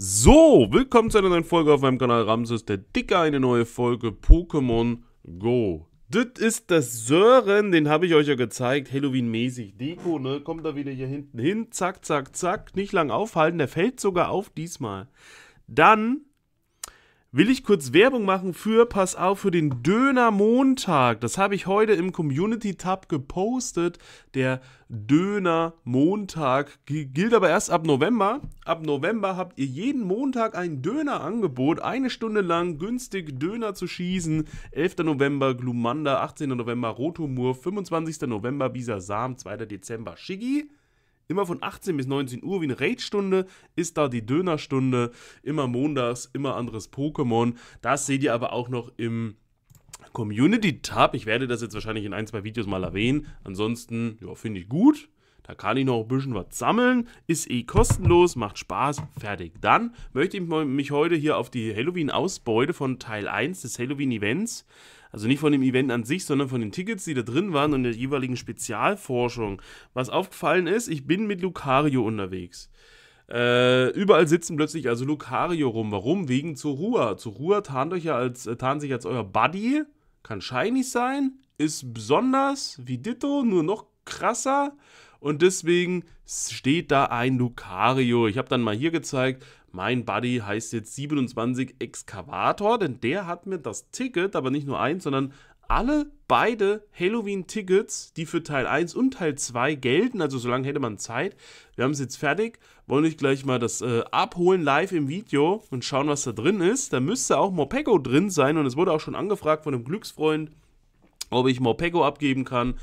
So, willkommen zu einer neuen Folge auf meinem Kanal Ramses, der Dicke, eine neue Folge Pokémon Go. Das ist das Sören, den habe ich euch ja gezeigt, Halloween-mäßig. Deko, ne, kommt da wieder hier hinten hin, zack, zack, zack, nicht lang aufhalten, der fällt sogar auf diesmal. Dann will ich kurz Werbung machen für, pass auf, für den Döner Montag. Das habe ich heute im Community Tab gepostet. Der Döner Montag gilt aber erst ab November. Ab November habt ihr jeden Montag ein Dönerangebot, eine Stunde lang günstig Döner zu schießen. 11. November Glumanda, 18. November Rotomur, 25. November Bisa Sam, 2. Dezember Shiggy. Immer von 18 bis 19 Uhr wie eine Raid-Stunde ist da die Dönerstunde. Immer montags, immer anderes Pokémon. Das seht ihr aber auch noch im Community-Tab. Ich werde das jetzt wahrscheinlich in ein, zwei Videos mal erwähnen. Ansonsten, ja, finde ich gut. Da kann ich noch ein bisschen was sammeln. Ist eh kostenlos, macht Spaß, fertig. Dann möchte ich mich heute hier auf die Halloween-Ausbeute von Teil 1 des Halloween-Events also nicht von dem Event an sich, sondern von den Tickets, die da drin waren und der jeweiligen Spezialforschung, was aufgefallen ist, ich bin mit Lucario unterwegs. Äh, überall sitzen plötzlich also Lucario rum. Warum? Wegen Zorua. Zorua tarnt euch ja als, äh, tarnt sich als euer Buddy, kann shiny sein, ist besonders wie Ditto, nur noch krasser. Und deswegen steht da ein Lucario. Ich habe dann mal hier gezeigt, mein Buddy heißt jetzt 27 Excavator, denn der hat mir das Ticket, aber nicht nur eins, sondern alle beide Halloween-Tickets, die für Teil 1 und Teil 2 gelten, also solange hätte man Zeit. Wir haben es jetzt fertig, wollen euch gleich mal das äh, abholen live im Video und schauen, was da drin ist. Da müsste auch Morpeko drin sein und es wurde auch schon angefragt von einem Glücksfreund, ob ich Morpeko abgeben kann.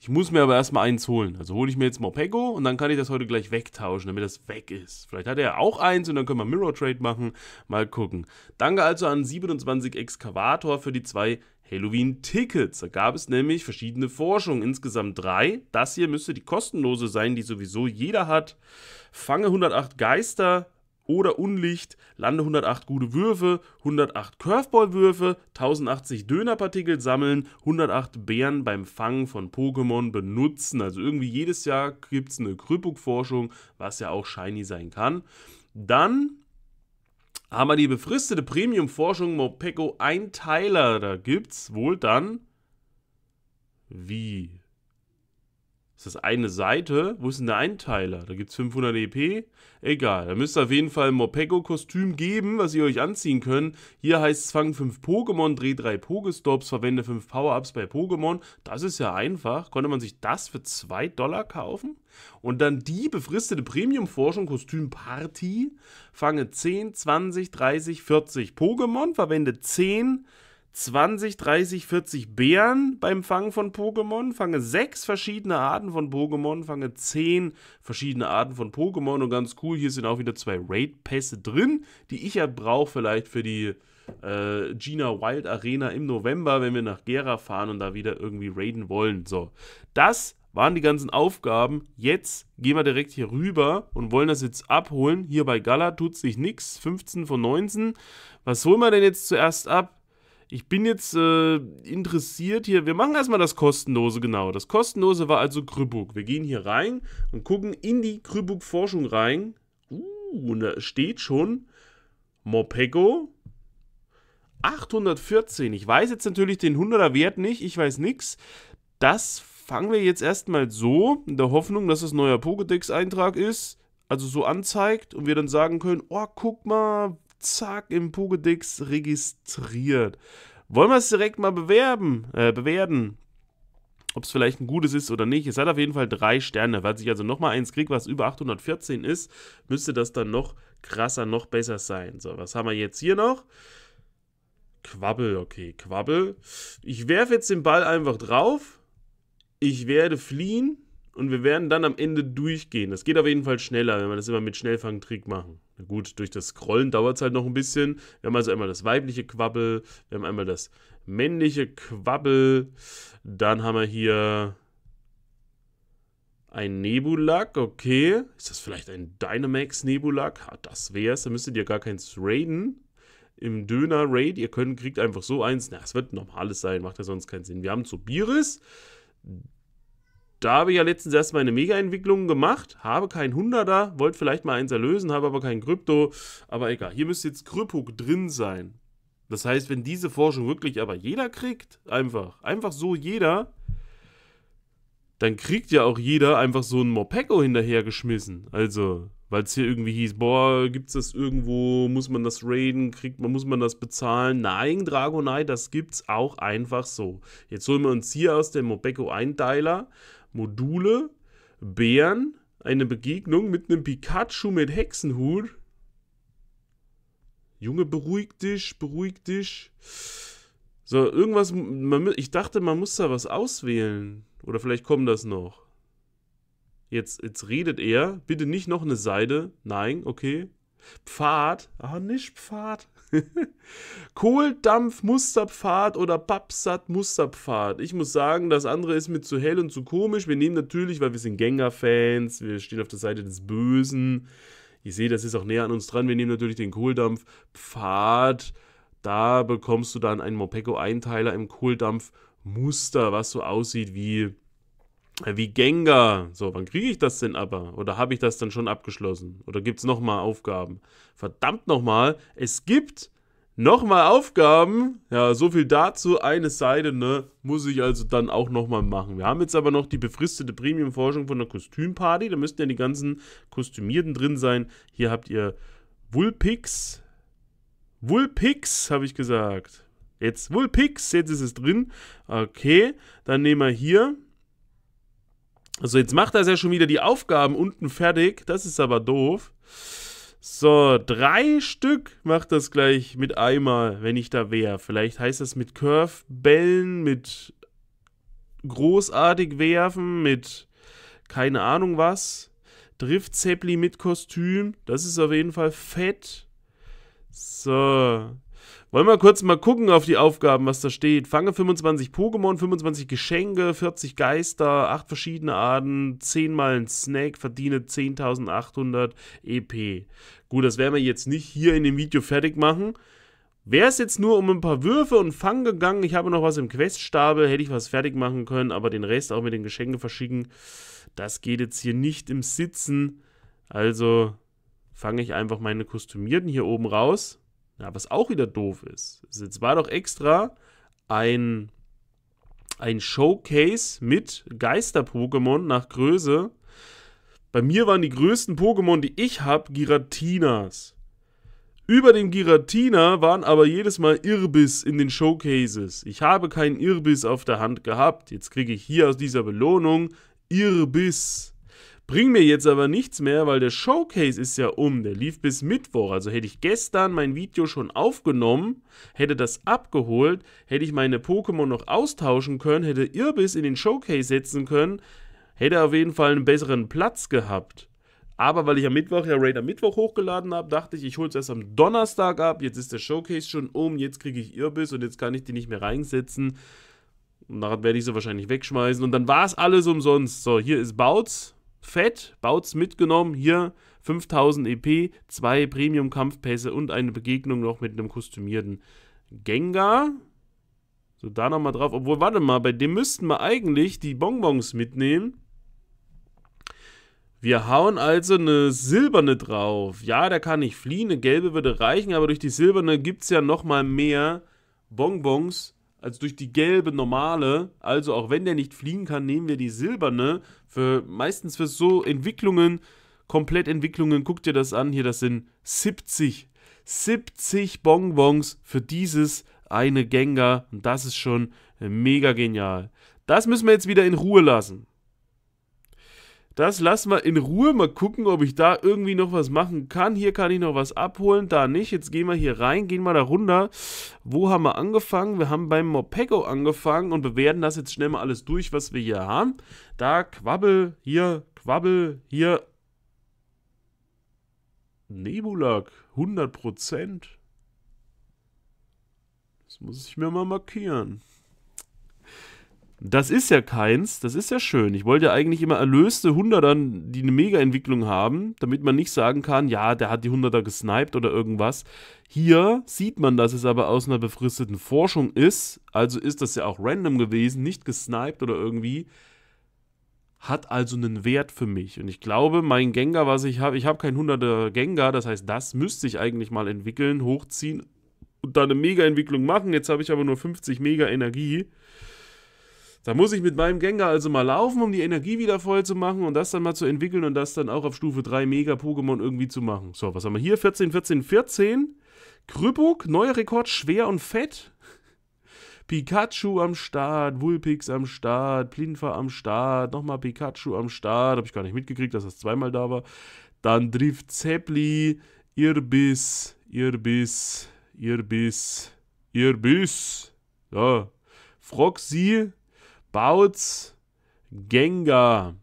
Ich muss mir aber erstmal eins holen. Also hole ich mir jetzt Mopego und dann kann ich das heute gleich wegtauschen, damit das weg ist. Vielleicht hat er auch eins und dann können wir Mirror Trade machen. Mal gucken. Danke also an 27 Excavator für die zwei Halloween-Tickets. Da gab es nämlich verschiedene Forschungen, insgesamt drei. Das hier müsste die kostenlose sein, die sowieso jeder hat. Fange 108 Geister, oder Unlicht, lande 108 gute Würfe, 108 Curveball-Würfe, 1080 Dönerpartikel sammeln, 108 Bären beim Fangen von Pokémon benutzen. Also irgendwie jedes Jahr gibt es eine Krüppuk-Forschung, was ja auch shiny sein kann. Dann haben wir die befristete Premium-Forschung Mopeko Einteiler. Da gibt es wohl dann wie ist das eine Seite? Wo ist denn der Einteiler? Da gibt es 500 EP. Egal, da müsst ihr auf jeden Fall ein Morpego-Kostüm geben, was ihr euch anziehen könnt. Hier heißt es, fang 5 Pokémon, dreh 3 Pokestops, verwende 5 Power-Ups bei Pokémon. Das ist ja einfach. Konnte man sich das für 2 Dollar kaufen? Und dann die befristete Premium-Forschung Kostüm-Party. Fange 10, 20, 30, 40 Pokémon, verwende 10 20, 30, 40 Bären beim Fangen von Pokémon, fange sechs verschiedene Arten von Pokémon, fange zehn verschiedene Arten von Pokémon und ganz cool, hier sind auch wieder zwei Raid-Pässe drin, die ich ja brauche vielleicht für die äh, Gina Wild Arena im November, wenn wir nach Gera fahren und da wieder irgendwie raiden wollen. So, das waren die ganzen Aufgaben. Jetzt gehen wir direkt hier rüber und wollen das jetzt abholen. Hier bei Gala tut sich nichts, 15 von 19. Was holen wir denn jetzt zuerst ab? Ich bin jetzt äh, interessiert hier. Wir machen erstmal das Kostenlose, genau. Das Kostenlose war also Krübuk. Wir gehen hier rein und gucken in die Krübuk-Forschung rein. Uh, und da steht schon Morpego 814. Ich weiß jetzt natürlich den 100er Wert nicht. Ich weiß nichts. Das fangen wir jetzt erstmal so, in der Hoffnung, dass es das neuer Pokédex-Eintrag ist also so anzeigt und wir dann sagen können, oh, guck mal, zack, im Pugedix registriert. Wollen wir es direkt mal bewerben, äh, bewerten? Ob es vielleicht ein gutes ist oder nicht. Es hat auf jeden Fall drei Sterne. Falls ich also nochmal eins kriege, was über 814 ist, müsste das dann noch krasser, noch besser sein. So, was haben wir jetzt hier noch? Quabbel, okay, Quabbel. Ich werfe jetzt den Ball einfach drauf. Ich werde fliehen und wir werden dann am Ende durchgehen. Das geht auf jeden Fall schneller, wenn wir das immer mit Schnellfangtrick machen. Na gut, durch das Scrollen dauert es halt noch ein bisschen. Wir haben also einmal das weibliche Quabbel, wir haben einmal das männliche Quabbel, dann haben wir hier ein Nebulak, okay. Ist das vielleicht ein Dynamax Nebulak? Ja, das wär's, da müsstet ihr gar keins raiden. Im Döner-Raid, ihr könnt, kriegt einfach so eins. Na, es wird normales sein, macht ja sonst keinen Sinn. Wir haben Zobiris, da habe ich ja letztens erstmal eine Mega-Entwicklung gemacht, habe keinen 100er, wollte vielleicht mal eins erlösen, habe aber kein Krypto, aber egal. Hier müsste jetzt Krypuk drin sein. Das heißt, wenn diese Forschung wirklich aber jeder kriegt, einfach, einfach so jeder, dann kriegt ja auch jeder einfach so ein Morpeko hinterhergeschmissen. Also, weil es hier irgendwie hieß, boah, gibt's das irgendwo, muss man das raiden, kriegt man, muss man das bezahlen? Nein, Dragonite, das gibt's auch einfach so. Jetzt holen wir uns hier aus dem einen Einteiler Module, Bären, eine Begegnung mit einem Pikachu mit Hexenhut. Junge, beruhig dich, beruhig dich. So, irgendwas. Man, ich dachte, man muss da was auswählen. Oder vielleicht kommt das noch. Jetzt, jetzt redet er. Bitte nicht noch eine Seide. Nein, okay. Pfad. Ah, nicht Pfad. Kohldampf Musterpfad oder Pappsat Musterpfad. Ich muss sagen, das andere ist mir zu hell und zu komisch. Wir nehmen natürlich, weil wir sind Gänger-Fans, wir stehen auf der Seite des Bösen. Ich sehe, das ist auch näher an uns dran. Wir nehmen natürlich den Kohldampf Pfad. Da bekommst du dann einen mopeco einteiler im Kohldampf Muster, was so aussieht wie äh, wie Gengar. So, wann kriege ich das denn aber? Oder habe ich das dann schon abgeschlossen? Oder gibt es nochmal Aufgaben? Verdammt nochmal, es gibt nochmal Aufgaben. Ja, so viel dazu. Eine Seite, ne, muss ich also dann auch nochmal machen. Wir haben jetzt aber noch die befristete Premium-Forschung von der Kostümparty. Da müssten ja die ganzen Kostümierten drin sein. Hier habt ihr Wulpix. Wulpix, habe ich gesagt. Jetzt Wulpix, jetzt ist es drin. Okay, dann nehmen wir hier so, jetzt macht das ja schon wieder die Aufgaben unten fertig. Das ist aber doof. So, drei Stück macht das gleich mit einmal, wenn ich da wäre. Vielleicht heißt das mit Curve-Bällen, mit großartig werfen, mit keine Ahnung was. Drift Zeppeli mit Kostüm. Das ist auf jeden Fall fett. So, wollen wir kurz mal gucken auf die Aufgaben, was da steht. Fange 25 Pokémon, 25 Geschenke, 40 Geister, 8 verschiedene Arten, 10 mal ein Snack, verdiene 10.800 EP. Gut, das werden wir jetzt nicht hier in dem Video fertig machen. Wäre es jetzt nur um ein paar Würfe und Fang gegangen, ich habe noch was im Queststabel, hätte ich was fertig machen können, aber den Rest auch mit den Geschenken verschicken, das geht jetzt hier nicht im Sitzen. Also fange ich einfach meine Kostümierten hier oben raus ja, was auch wieder doof ist. Es war doch extra ein, ein Showcase mit Geister-Pokémon nach Größe. Bei mir waren die größten Pokémon, die ich habe, Giratinas. Über dem Giratina waren aber jedes Mal Irbis in den Showcases. Ich habe keinen Irbis auf der Hand gehabt. Jetzt kriege ich hier aus dieser Belohnung Irbis. Bring mir jetzt aber nichts mehr, weil der Showcase ist ja um. Der lief bis Mittwoch. Also hätte ich gestern mein Video schon aufgenommen, hätte das abgeholt, hätte ich meine Pokémon noch austauschen können, hätte Irbis in den Showcase setzen können, hätte auf jeden Fall einen besseren Platz gehabt. Aber weil ich am Mittwoch ja Raid am Mittwoch hochgeladen habe, dachte ich, ich hole es erst am Donnerstag ab. Jetzt ist der Showcase schon um, jetzt kriege ich Irbis und jetzt kann ich die nicht mehr reinsetzen. Und nachher werde ich sie wahrscheinlich wegschmeißen. Und dann war es alles umsonst. So, hier ist Bautz Fett, Bautz mitgenommen, hier 5000 EP, zwei Premium-Kampfpässe und eine Begegnung noch mit einem kostümierten Gengar. So, da nochmal drauf. Obwohl, warte mal, bei dem müssten wir eigentlich die Bonbons mitnehmen. Wir hauen also eine silberne drauf. Ja, da kann ich fliehen, eine gelbe würde reichen, aber durch die silberne gibt es ja nochmal mehr Bonbons als durch die gelbe normale. Also auch wenn der nicht fliegen kann, nehmen wir die silberne. Für meistens für so Entwicklungen, Komplettentwicklungen, Entwicklungen, guckt ihr das an. Hier, das sind 70. 70 Bonbons für dieses eine Gengar. Und das ist schon mega genial. Das müssen wir jetzt wieder in Ruhe lassen. Das lassen wir in Ruhe. Mal gucken, ob ich da irgendwie noch was machen kann. Hier kann ich noch was abholen, da nicht. Jetzt gehen wir hier rein, gehen mal da runter. Wo haben wir angefangen? Wir haben beim Mopeco angefangen und bewerten das jetzt schnell mal alles durch, was wir hier haben. Da Quabbel, hier Quabbel, hier Nebulak, 100%. Das muss ich mir mal markieren. Das ist ja keins, das ist ja schön. Ich wollte ja eigentlich immer erlöste Hundertern, die eine Mega-Entwicklung haben, damit man nicht sagen kann, ja, der hat die Hunderter gesniped oder irgendwas. Hier sieht man, dass es aber aus einer befristeten Forschung ist, also ist das ja auch random gewesen, nicht gesniped oder irgendwie. Hat also einen Wert für mich. Und ich glaube, mein Gengar, was ich habe, ich habe kein 100er Gengar, das heißt, das müsste ich eigentlich mal entwickeln, hochziehen und da eine Mega-Entwicklung machen. Jetzt habe ich aber nur 50 Mega-Energie. Da muss ich mit meinem Gengar also mal laufen, um die Energie wieder voll zu machen und das dann mal zu entwickeln und das dann auch auf Stufe 3 Mega-Pokémon irgendwie zu machen. So, was haben wir hier? 14, 14, 14. Krüppuk, neuer Rekord, schwer und fett. Pikachu am Start, Wulpix am Start, Plinfa am Start, nochmal Pikachu am Start. Habe ich gar nicht mitgekriegt, dass das zweimal da war. Dann Drift Zeppli, Irbis, Irbis, Irbis, Irbis. Ja. Froxy, Bouts, Gengar.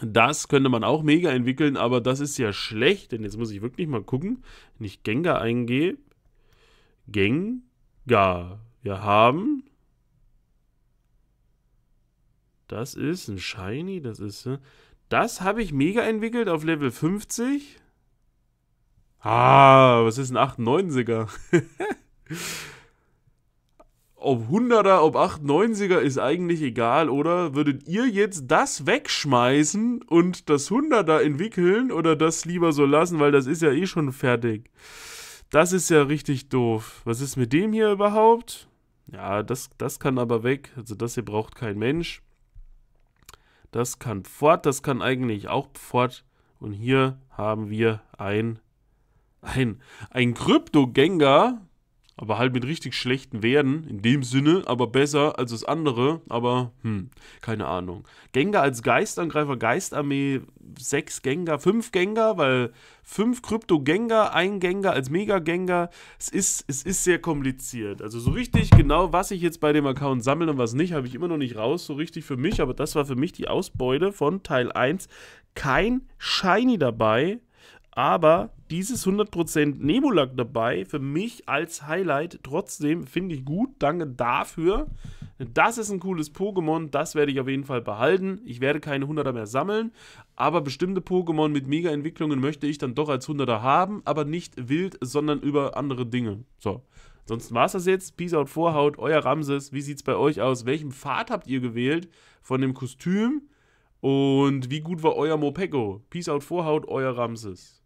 Das könnte man auch mega entwickeln, aber das ist ja schlecht, denn jetzt muss ich wirklich mal gucken, wenn ich Gengar eingehe. Gengar. Wir haben. Das ist ein Shiny, das ist. Ne? Das habe ich mega entwickelt auf Level 50. Ah, was ist ein 98er? ob 100er, ob 8, er ist eigentlich egal, oder? Würdet ihr jetzt das wegschmeißen und das 100er entwickeln oder das lieber so lassen, weil das ist ja eh schon fertig? Das ist ja richtig doof. Was ist mit dem hier überhaupt? Ja, das, das kann aber weg. Also das hier braucht kein Mensch. Das kann fort, das kann eigentlich auch fort. Und hier haben wir ein, ein, ein krypto aber halt mit richtig schlechten Werten, in dem Sinne, aber besser als das andere, aber hm, keine Ahnung. Gengar als Geistangreifer, Geistarmee, sechs Gengar, fünf Gengar, weil fünf Krypto-Gengar, ein Gengar als Mega-Gengar, es ist, es ist sehr kompliziert. Also so richtig genau, was ich jetzt bei dem Account sammle und was nicht, habe ich immer noch nicht raus, so richtig für mich, aber das war für mich die Ausbeute von Teil 1. Kein Shiny dabei, aber dieses 100% Nebulak dabei, für mich als Highlight, trotzdem finde ich gut. Danke dafür. Das ist ein cooles Pokémon, das werde ich auf jeden Fall behalten. Ich werde keine 100er mehr sammeln, aber bestimmte Pokémon mit Mega-Entwicklungen möchte ich dann doch als 100er haben, aber nicht wild, sondern über andere Dinge. So. Ansonsten war es das jetzt. Peace out, Vorhaut, euer Ramses. Wie sieht es bei euch aus? Welchen Pfad habt ihr gewählt von dem Kostüm? Und wie gut war euer Mopeko? Peace out, Vorhaut, euer Ramses.